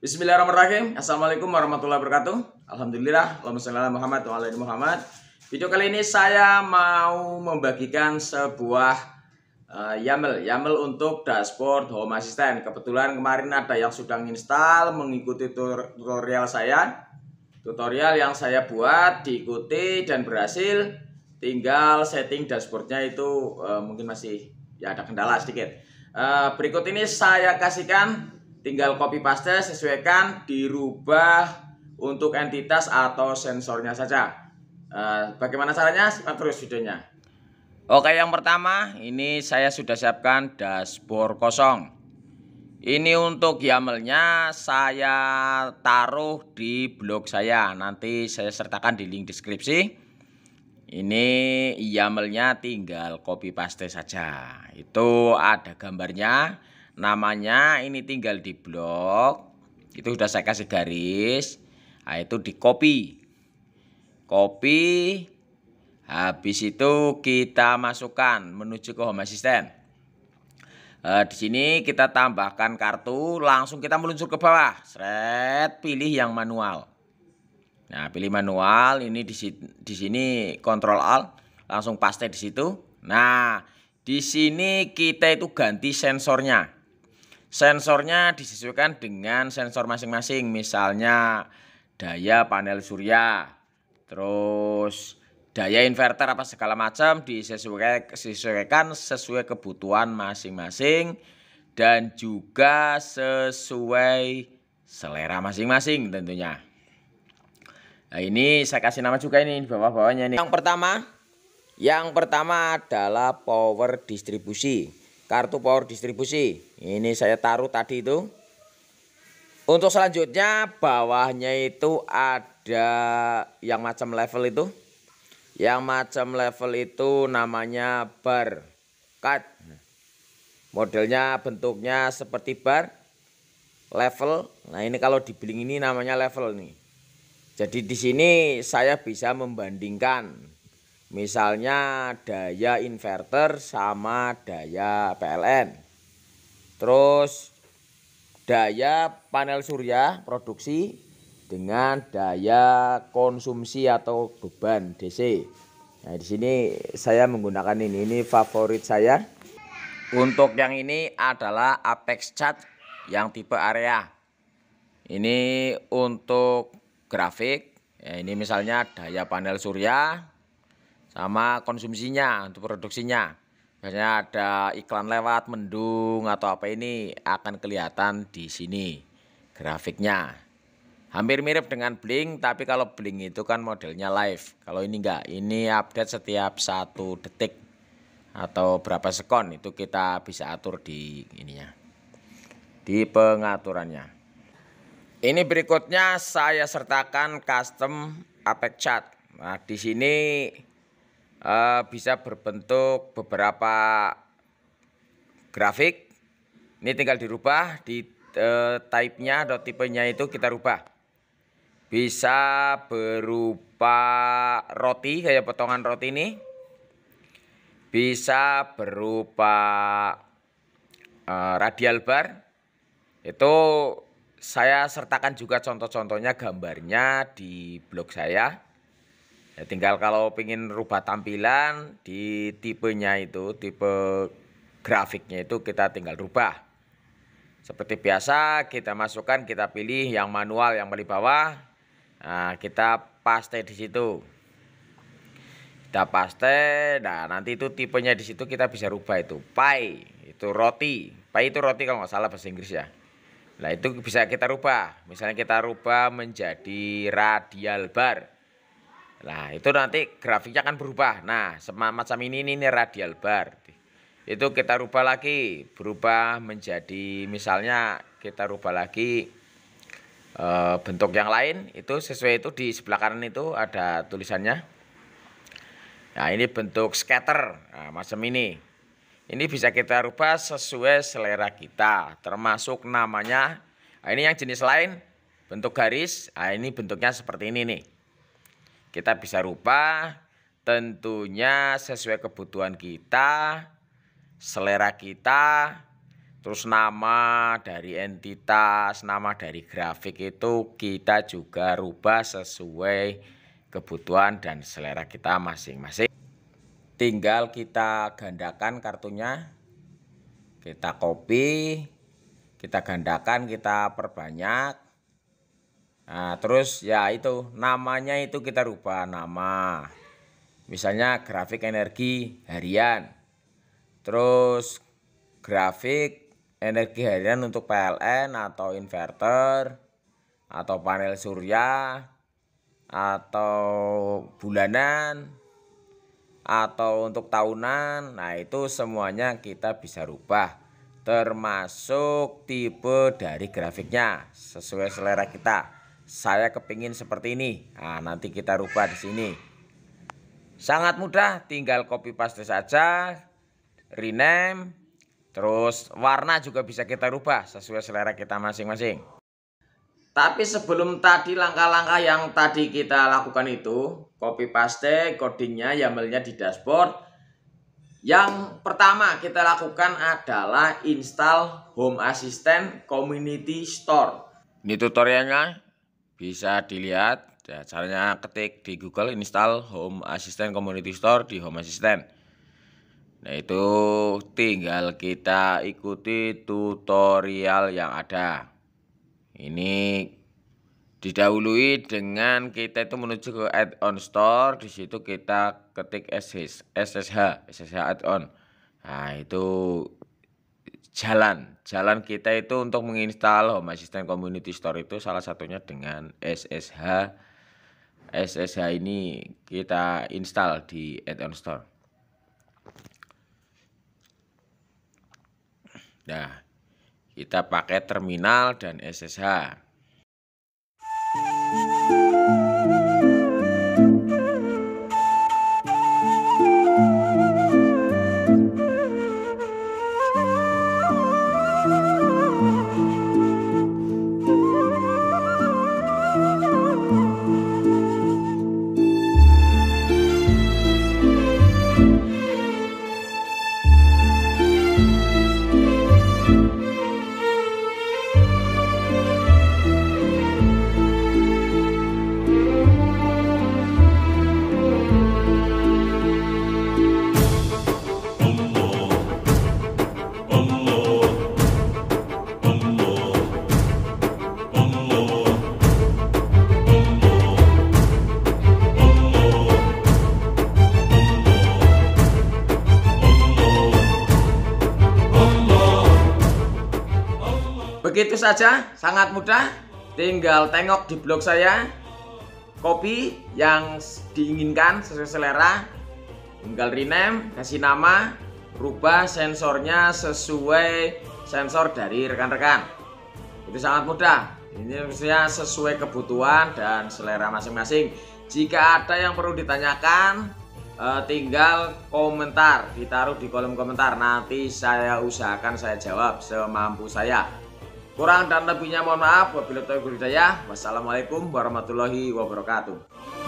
Bismillahirrahmanirrahim. Assalamualaikum warahmatullahi wabarakatuh. Alhamdulillah. Alhamdulillah Muhammad wa Muhammad. Video kali ini saya mau membagikan sebuah uh, YAML, YAML untuk dashboard Home Assistant. Kebetulan kemarin ada yang sudah menginstal mengikuti tutorial saya. Tutorial yang saya buat diikuti dan berhasil. Tinggal setting dashboardnya itu uh, mungkin masih ya ada kendala sedikit. Uh, berikut ini saya kasihkan tinggal copy paste sesuaikan dirubah untuk entitas atau sensornya saja. Uh, bagaimana caranya? Simak terus videonya. Oke, yang pertama ini saya sudah siapkan dashboard kosong. Ini untuk yaml saya taruh di blog saya. Nanti saya sertakan di link deskripsi. Ini yaml tinggal copy paste saja. Itu ada gambarnya namanya ini tinggal di blok itu sudah saya kasih garis nah, itu di copy copy habis itu kita masukkan menuju ke home assistant eh, di sini kita tambahkan kartu langsung kita meluncur ke bawah seret pilih yang manual nah pilih manual ini di, di sini control alt langsung paste di situ nah di sini kita itu ganti sensornya Sensornya disesuaikan dengan sensor masing-masing, misalnya daya panel surya, terus daya inverter apa segala macam disesuaikan sesuai kebutuhan masing-masing dan juga sesuai selera masing-masing tentunya. Nah, ini saya kasih nama juga ini di bawah-bawahnya ini. Yang pertama, yang pertama adalah power distribusi kartu power distribusi. Ini saya taruh tadi itu. Untuk selanjutnya bawahnya itu ada yang macam level itu. Yang macam level itu namanya bar cut. Modelnya bentuknya seperti bar level. Nah, ini kalau di ini namanya level nih. Jadi di sini saya bisa membandingkan Misalnya daya inverter sama daya PLN. Terus daya panel surya produksi dengan daya konsumsi atau beban DC. Nah, di sini saya menggunakan ini. Ini favorit saya. Untuk yang ini adalah Apex Chat yang tipe area. Ini untuk grafik. Ya, ini misalnya daya panel surya, sama konsumsinya untuk produksinya biasanya ada iklan lewat mendung atau apa ini akan kelihatan di sini grafiknya hampir mirip dengan bling tapi kalau bling itu kan modelnya live kalau ini enggak ini update setiap satu detik atau berapa sekon itu kita bisa atur di ininya di pengaturannya ini berikutnya saya sertakan custom Apex chat nah di sini uh, bisa berbentuk beberapa grafik. Ini tinggal dirubah di uh, type-nya atau tipenya itu kita rubah. Bisa berupa roti kayak potongan roti ini. Bisa berupa uh, radial bar. Itu saya sertakan juga contoh-contohnya gambarnya di blog saya. Ya, tinggal kalau ingin rubah tampilan di tipenya itu, tipe grafiknya itu kita tinggal rubah. Seperti biasa kita masukkan, kita pilih yang manual yang paling bawah. Nah, kita paste di situ. Kita paste, nah nanti itu tipenya di situ kita bisa rubah itu. Pie, itu roti. Pie itu roti kalau nggak salah bahasa Inggris ya. Nah itu bisa kita rubah. Misalnya kita rubah menjadi radial bar. Nah, itu nanti grafiknya akan berubah. Nah, semacam ini, ini ini radial bar. Itu kita rubah lagi, berubah menjadi misalnya kita rubah lagi e, bentuk yang lain. Itu sesuai itu di sebelah kanan itu ada tulisannya. Nah, ini bentuk scatter. Nah, macam ini. Ini bisa kita rubah sesuai selera kita, termasuk namanya. Nah, ini yang jenis lain, bentuk garis. Nah, ini bentuknya seperti ini nih. Kita bisa rubah tentunya sesuai kebutuhan kita, selera kita, terus nama dari entitas, nama dari grafik itu kita juga rubah sesuai kebutuhan dan selera kita masing-masing. Tinggal kita gandakan kartunya, kita copy, kita gandakan, kita perbanyak, Nah, terus ya itu namanya itu kita rubah nama. Misalnya grafik energi harian. Terus grafik energi harian untuk PLN atau inverter atau panel surya atau bulanan atau untuk tahunan. Nah, itu semuanya kita bisa rubah termasuk tipe dari grafiknya sesuai selera kita saya kepingin seperti ini. Nah, nanti kita rubah di sini. Sangat mudah, tinggal copy paste saja, rename, terus warna juga bisa kita rubah sesuai selera kita masing-masing. Tapi sebelum tadi langkah-langkah yang tadi kita lakukan itu, copy paste codingnya, yamlnya di dashboard. Yang pertama kita lakukan adalah install Home Assistant Community Store. Ini tutorialnya bisa dilihat ya, caranya ketik di Google install Home Assistant Community Store di Home Assistant nah itu tinggal kita ikuti tutorial yang ada ini didahului dengan kita itu menuju ke add-on store di situ kita ketik SSH SSH SSH add-on nah itu jalan. Jalan kita itu untuk menginstal Home Assistant Community Store itu salah satunya dengan SSH. SSH ini kita install di add-on store. Nah, kita pakai terminal dan SSH. Begitu saja, sangat mudah. Tinggal tengok di blog saya kopi yang diinginkan sesuai selera. Tinggal rename, kasih nama, rubah sensornya sesuai sensor dari rekan-rekan. Itu sangat mudah. Ini maksudnya sesuai kebutuhan dan selera masing-masing. Jika ada yang perlu ditanyakan, eh, tinggal komentar, ditaruh di kolom komentar. Nanti saya usahakan saya jawab semampu saya. Kurang dan lebihnya mohon maaf. Wabillahi taufiq saya. Wassalamualaikum warahmatullahi wabarakatuh.